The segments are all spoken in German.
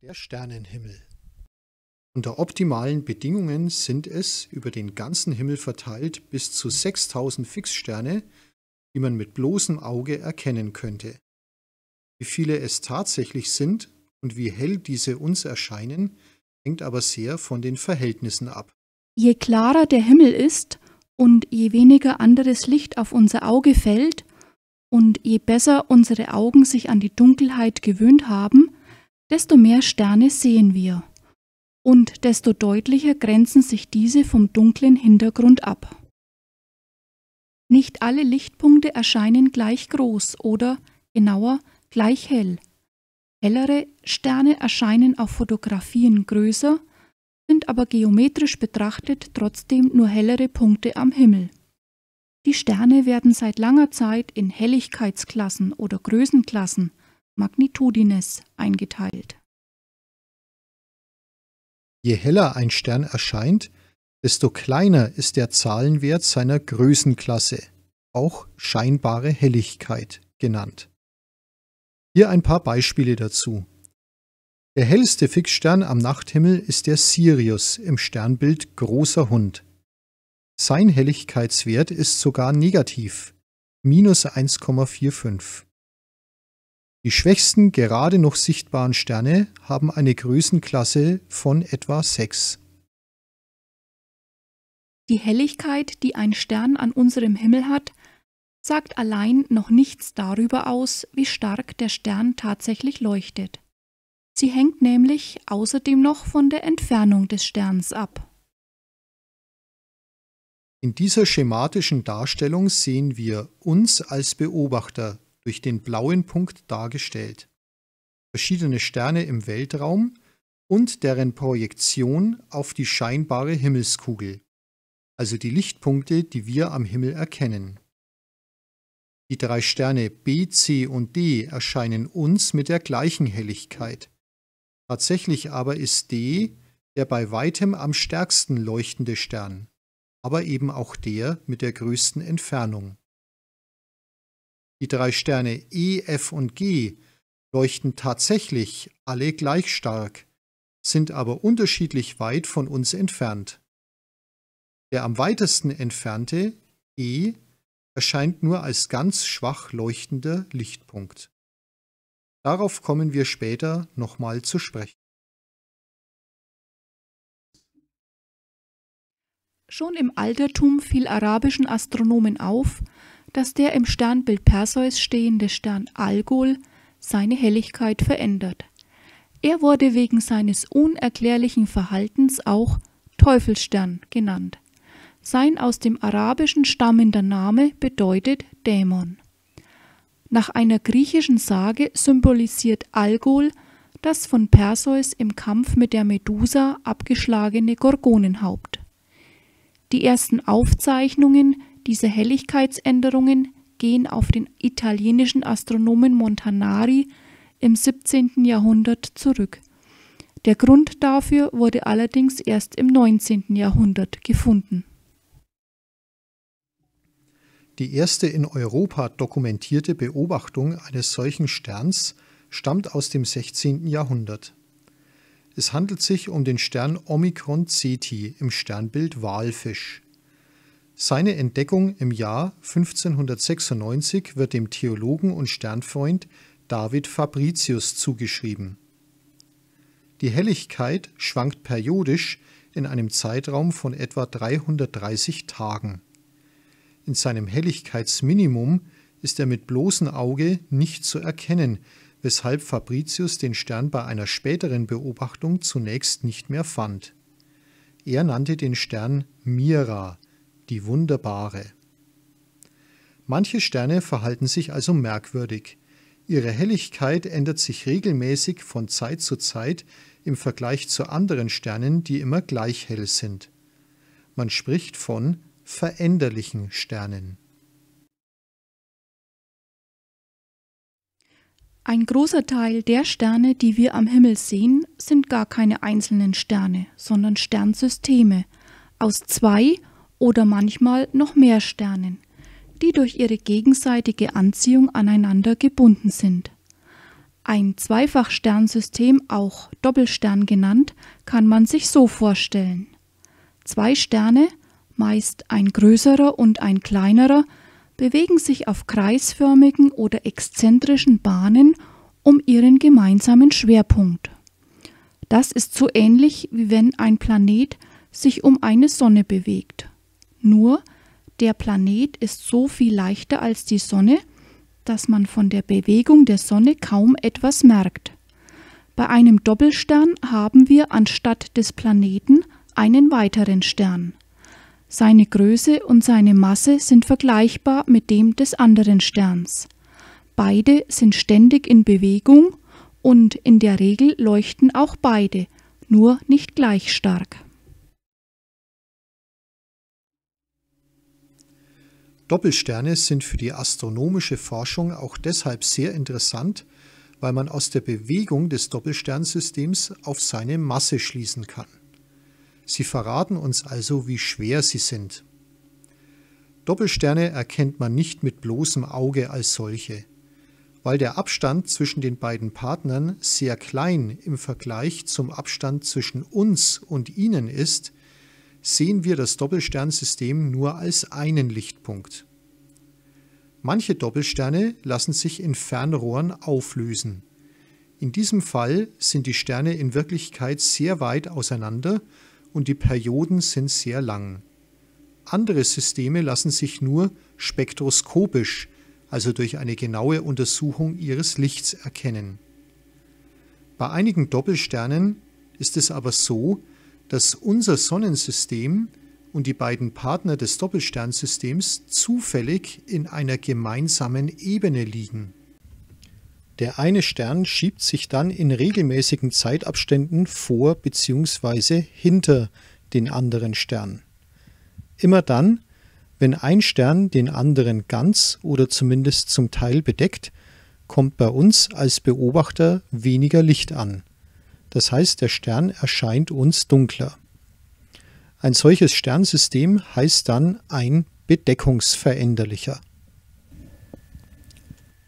Der Sternenhimmel. Unter optimalen Bedingungen sind es über den ganzen Himmel verteilt bis zu 6000 Fixsterne, die man mit bloßem Auge erkennen könnte. Wie viele es tatsächlich sind und wie hell diese uns erscheinen, hängt aber sehr von den Verhältnissen ab. Je klarer der Himmel ist und je weniger anderes Licht auf unser Auge fällt und je besser unsere Augen sich an die Dunkelheit gewöhnt haben, desto mehr Sterne sehen wir und desto deutlicher grenzen sich diese vom dunklen Hintergrund ab. Nicht alle Lichtpunkte erscheinen gleich groß oder, genauer, gleich hell. Hellere Sterne erscheinen auf Fotografien größer, sind aber geometrisch betrachtet trotzdem nur hellere Punkte am Himmel. Die Sterne werden seit langer Zeit in Helligkeitsklassen oder Größenklassen Magnitudines eingeteilt. Je heller ein Stern erscheint, desto kleiner ist der Zahlenwert seiner Größenklasse, auch scheinbare Helligkeit genannt. Hier ein paar Beispiele dazu. Der hellste Fixstern am Nachthimmel ist der Sirius im Sternbild Großer Hund. Sein Helligkeitswert ist sogar negativ, minus 1,45. Die schwächsten gerade noch sichtbaren Sterne haben eine Größenklasse von etwa 6. Die Helligkeit, die ein Stern an unserem Himmel hat, sagt allein noch nichts darüber aus, wie stark der Stern tatsächlich leuchtet. Sie hängt nämlich außerdem noch von der Entfernung des Sterns ab. In dieser schematischen Darstellung sehen wir uns als Beobachter durch den blauen Punkt dargestellt. Verschiedene Sterne im Weltraum und deren Projektion auf die scheinbare Himmelskugel, also die Lichtpunkte, die wir am Himmel erkennen. Die drei Sterne B, C und D erscheinen uns mit der gleichen Helligkeit. Tatsächlich aber ist D der bei weitem am stärksten leuchtende Stern, aber eben auch der mit der größten Entfernung. Die drei Sterne E, F und G leuchten tatsächlich alle gleich stark, sind aber unterschiedlich weit von uns entfernt. Der am weitesten entfernte E erscheint nur als ganz schwach leuchtender Lichtpunkt. Darauf kommen wir später nochmal zu sprechen. Schon im Altertum fiel arabischen Astronomen auf, dass der im Sternbild Perseus stehende Stern Algol seine Helligkeit verändert. Er wurde wegen seines unerklärlichen Verhaltens auch Teufelsstern genannt. Sein aus dem Arabischen stammender Name bedeutet Dämon. Nach einer griechischen Sage symbolisiert Algol das von Perseus im Kampf mit der Medusa abgeschlagene Gorgonenhaupt. Die ersten Aufzeichnungen diese Helligkeitsänderungen gehen auf den italienischen Astronomen Montanari im 17. Jahrhundert zurück. Der Grund dafür wurde allerdings erst im 19. Jahrhundert gefunden. Die erste in Europa dokumentierte Beobachtung eines solchen Sterns stammt aus dem 16. Jahrhundert. Es handelt sich um den Stern Omikron Ceti im Sternbild Walfisch. Seine Entdeckung im Jahr 1596 wird dem Theologen und Sternfreund David Fabricius zugeschrieben. Die Helligkeit schwankt periodisch in einem Zeitraum von etwa 330 Tagen. In seinem Helligkeitsminimum ist er mit bloßem Auge nicht zu erkennen, weshalb Fabricius den Stern bei einer späteren Beobachtung zunächst nicht mehr fand. Er nannte den Stern Mira, die wunderbare. Manche Sterne verhalten sich also merkwürdig. Ihre Helligkeit ändert sich regelmäßig von Zeit zu Zeit im Vergleich zu anderen Sternen, die immer gleich hell sind. Man spricht von veränderlichen Sternen. Ein großer Teil der Sterne, die wir am Himmel sehen, sind gar keine einzelnen Sterne, sondern Sternsysteme aus zwei oder manchmal noch mehr Sternen, die durch ihre gegenseitige Anziehung aneinander gebunden sind. Ein Zweifachsternsystem, auch Doppelstern genannt, kann man sich so vorstellen. Zwei Sterne, meist ein größerer und ein kleinerer, bewegen sich auf kreisförmigen oder exzentrischen Bahnen um ihren gemeinsamen Schwerpunkt. Das ist so ähnlich wie wenn ein Planet sich um eine Sonne bewegt. Nur der Planet ist so viel leichter als die Sonne, dass man von der Bewegung der Sonne kaum etwas merkt. Bei einem Doppelstern haben wir anstatt des Planeten einen weiteren Stern. Seine Größe und seine Masse sind vergleichbar mit dem des anderen Sterns. Beide sind ständig in Bewegung und in der Regel leuchten auch beide, nur nicht gleich stark. Doppelsterne sind für die astronomische Forschung auch deshalb sehr interessant, weil man aus der Bewegung des Doppelsternsystems auf seine Masse schließen kann. Sie verraten uns also, wie schwer sie sind. Doppelsterne erkennt man nicht mit bloßem Auge als solche. Weil der Abstand zwischen den beiden Partnern sehr klein im Vergleich zum Abstand zwischen uns und ihnen ist, sehen wir das Doppelsternsystem nur als einen Lichtpunkt. Manche Doppelsterne lassen sich in Fernrohren auflösen. In diesem Fall sind die Sterne in Wirklichkeit sehr weit auseinander und die Perioden sind sehr lang. Andere Systeme lassen sich nur spektroskopisch, also durch eine genaue Untersuchung ihres Lichts erkennen. Bei einigen Doppelsternen ist es aber so, dass unser Sonnensystem und die beiden Partner des Doppelsternsystems zufällig in einer gemeinsamen Ebene liegen. Der eine Stern schiebt sich dann in regelmäßigen Zeitabständen vor bzw. hinter den anderen Stern. Immer dann, wenn ein Stern den anderen ganz oder zumindest zum Teil bedeckt, kommt bei uns als Beobachter weniger Licht an. Das heißt, der Stern erscheint uns dunkler. Ein solches Sternsystem heißt dann ein bedeckungsveränderlicher.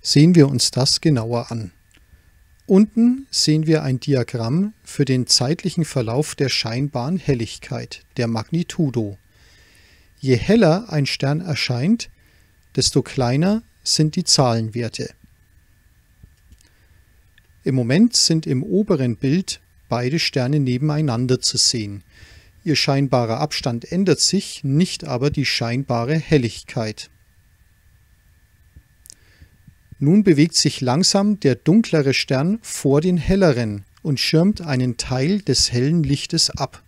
Sehen wir uns das genauer an. Unten sehen wir ein Diagramm für den zeitlichen Verlauf der scheinbaren Helligkeit, der Magnitudo. Je heller ein Stern erscheint, desto kleiner sind die Zahlenwerte. Im Moment sind im oberen Bild beide Sterne nebeneinander zu sehen. Ihr scheinbarer Abstand ändert sich, nicht aber die scheinbare Helligkeit. Nun bewegt sich langsam der dunklere Stern vor den helleren und schirmt einen Teil des hellen Lichtes ab.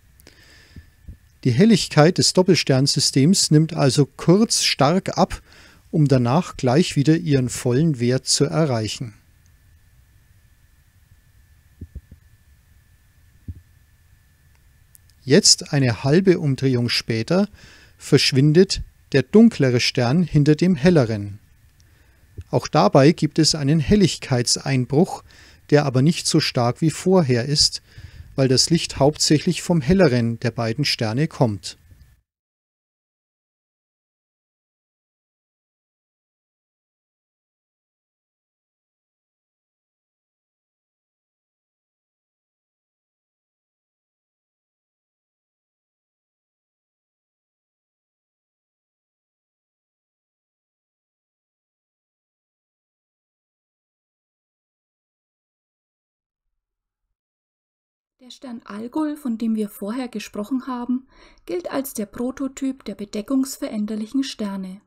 Die Helligkeit des Doppelsternsystems nimmt also kurz stark ab, um danach gleich wieder ihren vollen Wert zu erreichen. Jetzt, eine halbe Umdrehung später, verschwindet der dunklere Stern hinter dem helleren. Auch dabei gibt es einen Helligkeitseinbruch, der aber nicht so stark wie vorher ist, weil das Licht hauptsächlich vom helleren der beiden Sterne kommt. Der Stern Algol, von dem wir vorher gesprochen haben, gilt als der Prototyp der bedeckungsveränderlichen Sterne.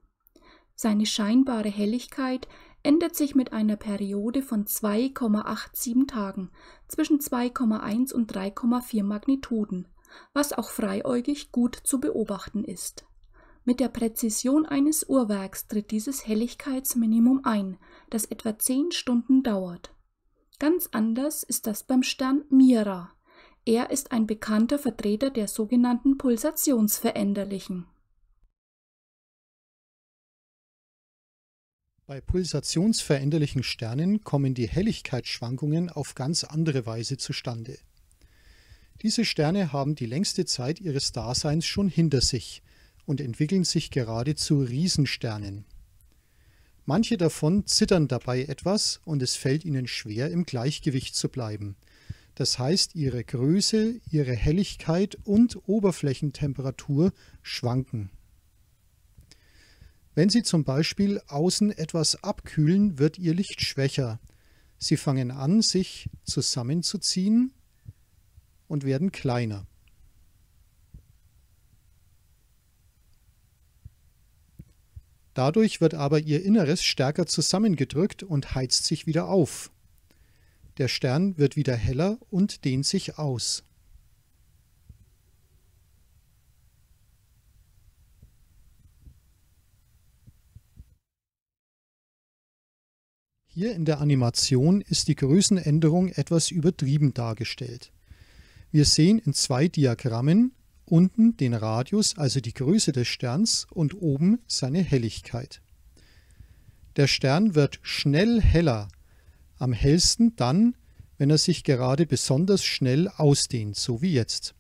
Seine scheinbare Helligkeit ändert sich mit einer Periode von 2,87 Tagen zwischen 2,1 und 3,4 Magnituden, was auch freiäugig gut zu beobachten ist. Mit der Präzision eines Uhrwerks tritt dieses Helligkeitsminimum ein, das etwa 10 Stunden dauert. Ganz anders ist das beim Stern Mira, er ist ein bekannter Vertreter der sogenannten Pulsationsveränderlichen. Bei pulsationsveränderlichen Sternen kommen die Helligkeitsschwankungen auf ganz andere Weise zustande. Diese Sterne haben die längste Zeit ihres Daseins schon hinter sich und entwickeln sich gerade zu Riesensternen. Manche davon zittern dabei etwas und es fällt ihnen schwer, im Gleichgewicht zu bleiben, das heißt ihre Größe, ihre Helligkeit und Oberflächentemperatur schwanken. Wenn Sie zum Beispiel außen etwas abkühlen, wird Ihr Licht schwächer. Sie fangen an, sich zusammenzuziehen und werden kleiner. Dadurch wird aber Ihr Inneres stärker zusammengedrückt und heizt sich wieder auf. Der Stern wird wieder heller und dehnt sich aus. Hier in der Animation ist die Größenänderung etwas übertrieben dargestellt. Wir sehen in zwei Diagrammen unten den Radius, also die Größe des Sterns, und oben seine Helligkeit. Der Stern wird schnell heller, am hellsten dann, wenn er sich gerade besonders schnell ausdehnt, so wie jetzt.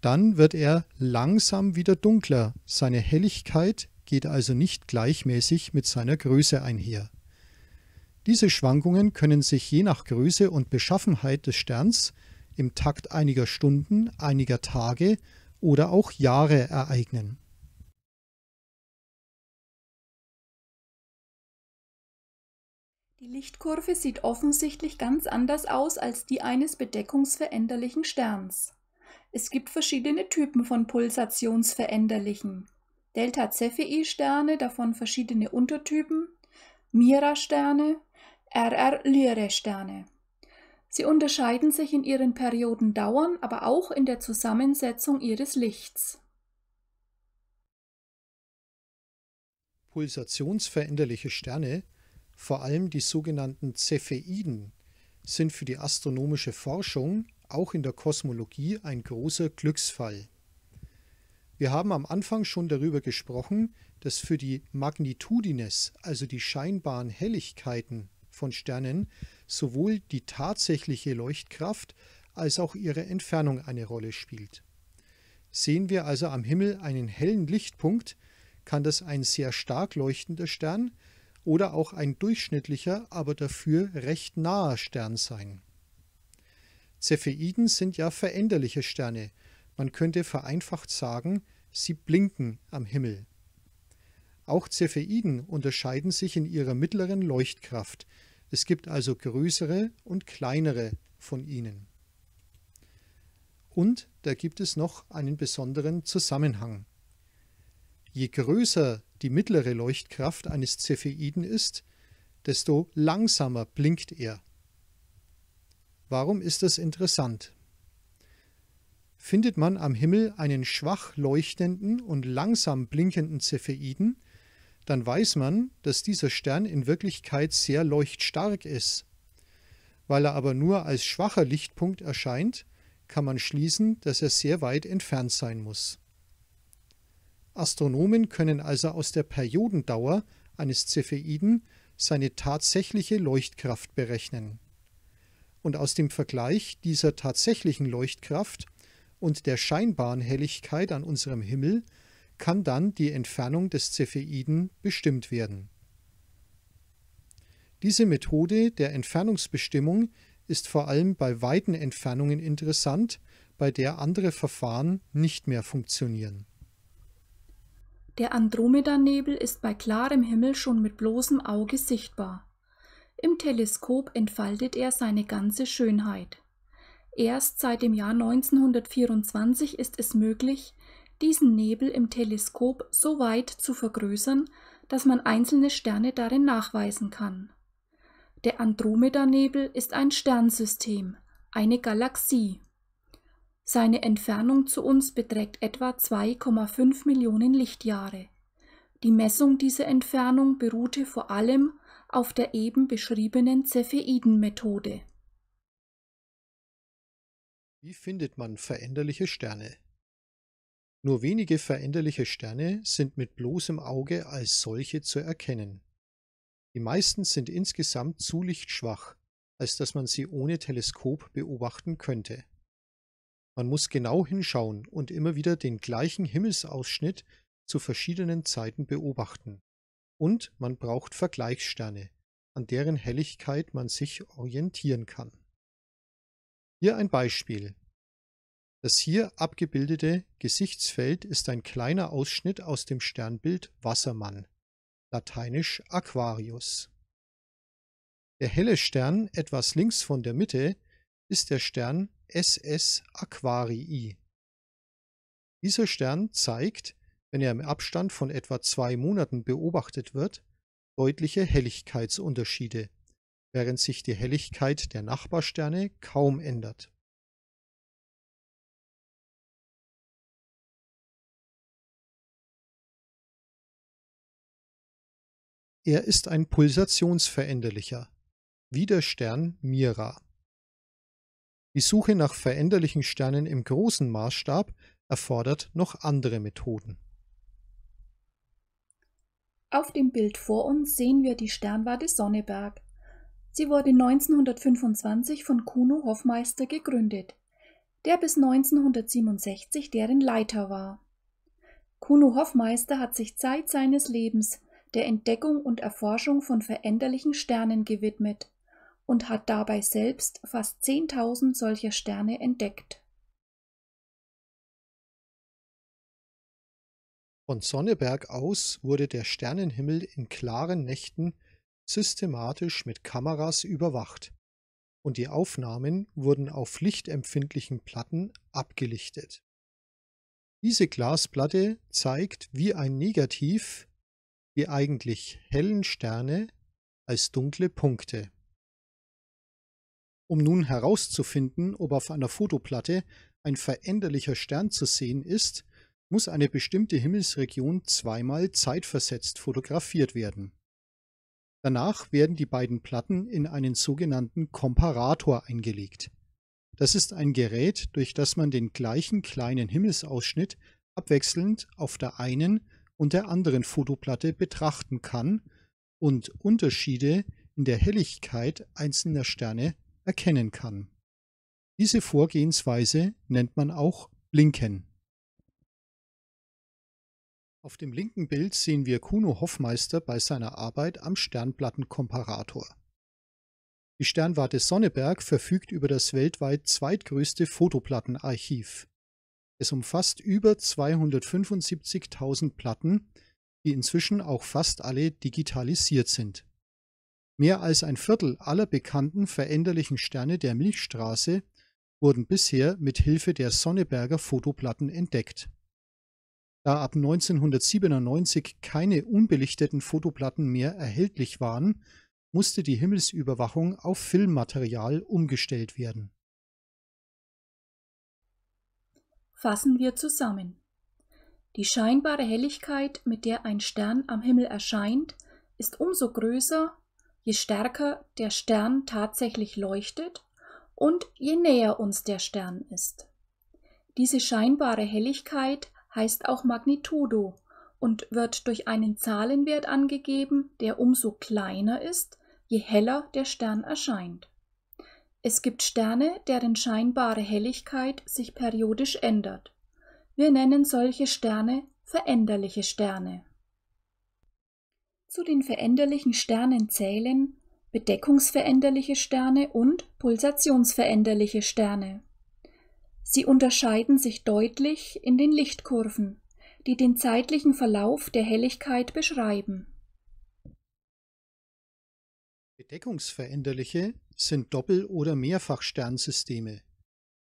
Dann wird er langsam wieder dunkler, seine Helligkeit geht also nicht gleichmäßig mit seiner Größe einher. Diese Schwankungen können sich je nach Größe und Beschaffenheit des Sterns im Takt einiger Stunden, einiger Tage oder auch Jahre ereignen. Die Lichtkurve sieht offensichtlich ganz anders aus als die eines bedeckungsveränderlichen Sterns. Es gibt verschiedene Typen von Pulsationsveränderlichen. Delta Cephei-Sterne, davon verschiedene Untertypen, Mira-Sterne, Lyre sterne Sie unterscheiden sich in ihren Periodendauern, aber auch in der Zusammensetzung ihres Lichts. Pulsationsveränderliche Sterne vor allem die sogenannten Cepheiden sind für die astronomische Forschung, auch in der Kosmologie, ein großer Glücksfall. Wir haben am Anfang schon darüber gesprochen, dass für die Magnitudines, also die scheinbaren Helligkeiten von Sternen, sowohl die tatsächliche Leuchtkraft als auch ihre Entfernung eine Rolle spielt. Sehen wir also am Himmel einen hellen Lichtpunkt, kann das ein sehr stark leuchtender Stern, oder auch ein durchschnittlicher, aber dafür recht naher Stern sein. Cepheiden sind ja veränderliche Sterne, man könnte vereinfacht sagen, sie blinken am Himmel. Auch Cepheiden unterscheiden sich in ihrer mittleren Leuchtkraft, es gibt also größere und kleinere von ihnen. Und da gibt es noch einen besonderen Zusammenhang. Je größer die mittlere Leuchtkraft eines Cepheiden ist, desto langsamer blinkt er. Warum ist das interessant? Findet man am Himmel einen schwach leuchtenden und langsam blinkenden Cepheiden, dann weiß man, dass dieser Stern in Wirklichkeit sehr leuchtstark ist. Weil er aber nur als schwacher Lichtpunkt erscheint, kann man schließen, dass er sehr weit entfernt sein muss. Astronomen können also aus der Periodendauer eines Cepheiden seine tatsächliche Leuchtkraft berechnen. Und aus dem Vergleich dieser tatsächlichen Leuchtkraft und der scheinbaren Helligkeit an unserem Himmel kann dann die Entfernung des Cepheiden bestimmt werden. Diese Methode der Entfernungsbestimmung ist vor allem bei weiten Entfernungen interessant, bei der andere Verfahren nicht mehr funktionieren. Der Andromedanebel ist bei klarem Himmel schon mit bloßem Auge sichtbar. Im Teleskop entfaltet er seine ganze Schönheit. Erst seit dem Jahr 1924 ist es möglich, diesen Nebel im Teleskop so weit zu vergrößern, dass man einzelne Sterne darin nachweisen kann. Der Andromedanebel ist ein Sternsystem, eine Galaxie. Seine Entfernung zu uns beträgt etwa 2,5 Millionen Lichtjahre. Die Messung dieser Entfernung beruhte vor allem auf der eben beschriebenen Cepheidenmethode. Wie findet man veränderliche Sterne? Nur wenige veränderliche Sterne sind mit bloßem Auge als solche zu erkennen. Die meisten sind insgesamt zu lichtschwach, als dass man sie ohne Teleskop beobachten könnte. Man muss genau hinschauen und immer wieder den gleichen Himmelsausschnitt zu verschiedenen Zeiten beobachten. Und man braucht Vergleichssterne, an deren Helligkeit man sich orientieren kann. Hier ein Beispiel. Das hier abgebildete Gesichtsfeld ist ein kleiner Ausschnitt aus dem Sternbild Wassermann, lateinisch Aquarius. Der helle Stern etwas links von der Mitte ist der Stern SS Aquarii. Dieser Stern zeigt, wenn er im Abstand von etwa zwei Monaten beobachtet wird, deutliche Helligkeitsunterschiede, während sich die Helligkeit der Nachbarsterne kaum ändert. Er ist ein Pulsationsveränderlicher, wie der Stern Mira. Die Suche nach veränderlichen Sternen im großen Maßstab erfordert noch andere Methoden. Auf dem Bild vor uns sehen wir die Sternwarte Sonneberg. Sie wurde 1925 von Kuno Hoffmeister gegründet, der bis 1967 deren Leiter war. Kuno Hoffmeister hat sich Zeit seines Lebens der Entdeckung und Erforschung von veränderlichen Sternen gewidmet und hat dabei selbst fast 10.000 solcher Sterne entdeckt. Von Sonneberg aus wurde der Sternenhimmel in klaren Nächten systematisch mit Kameras überwacht und die Aufnahmen wurden auf lichtempfindlichen Platten abgelichtet. Diese Glasplatte zeigt wie ein Negativ die eigentlich hellen Sterne als dunkle Punkte. Um nun herauszufinden, ob auf einer Fotoplatte ein veränderlicher Stern zu sehen ist, muss eine bestimmte Himmelsregion zweimal zeitversetzt fotografiert werden. Danach werden die beiden Platten in einen sogenannten Komparator eingelegt. Das ist ein Gerät, durch das man den gleichen kleinen Himmelsausschnitt abwechselnd auf der einen und der anderen Fotoplatte betrachten kann und Unterschiede in der Helligkeit einzelner Sterne erkennen kann. Diese Vorgehensweise nennt man auch Blinken. Auf dem linken Bild sehen wir Kuno Hoffmeister bei seiner Arbeit am Sternplattenkomparator. Die Sternwarte Sonneberg verfügt über das weltweit zweitgrößte Fotoplattenarchiv. Es umfasst über 275.000 Platten, die inzwischen auch fast alle digitalisiert sind. Mehr als ein Viertel aller bekannten veränderlichen Sterne der Milchstraße wurden bisher mit Hilfe der Sonneberger Fotoplatten entdeckt. Da ab 1997 keine unbelichteten Fotoplatten mehr erhältlich waren, musste die Himmelsüberwachung auf Filmmaterial umgestellt werden. Fassen wir zusammen. Die scheinbare Helligkeit, mit der ein Stern am Himmel erscheint, ist umso größer, je stärker der Stern tatsächlich leuchtet und je näher uns der Stern ist. Diese scheinbare Helligkeit heißt auch Magnitudo und wird durch einen Zahlenwert angegeben, der umso kleiner ist, je heller der Stern erscheint. Es gibt Sterne, deren scheinbare Helligkeit sich periodisch ändert. Wir nennen solche Sterne veränderliche Sterne. Zu den veränderlichen Sternen zählen bedeckungsveränderliche Sterne und pulsationsveränderliche Sterne. Sie unterscheiden sich deutlich in den Lichtkurven, die den zeitlichen Verlauf der Helligkeit beschreiben. Bedeckungsveränderliche sind Doppel- oder Mehrfachsternsysteme,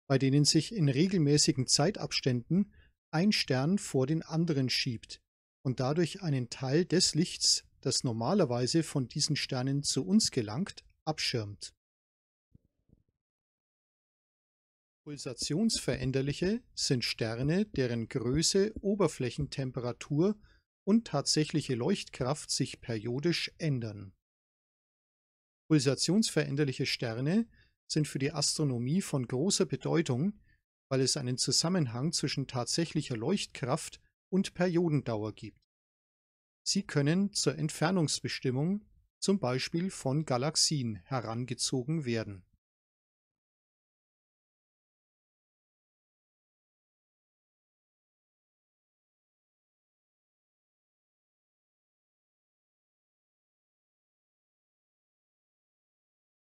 bei denen sich in regelmäßigen Zeitabständen ein Stern vor den anderen schiebt und dadurch einen Teil des Lichts das normalerweise von diesen Sternen zu uns gelangt, abschirmt. Pulsationsveränderliche sind Sterne, deren Größe, Oberflächentemperatur und tatsächliche Leuchtkraft sich periodisch ändern. Pulsationsveränderliche Sterne sind für die Astronomie von großer Bedeutung, weil es einen Zusammenhang zwischen tatsächlicher Leuchtkraft und Periodendauer gibt Sie können zur Entfernungsbestimmung, zum Beispiel von Galaxien, herangezogen werden.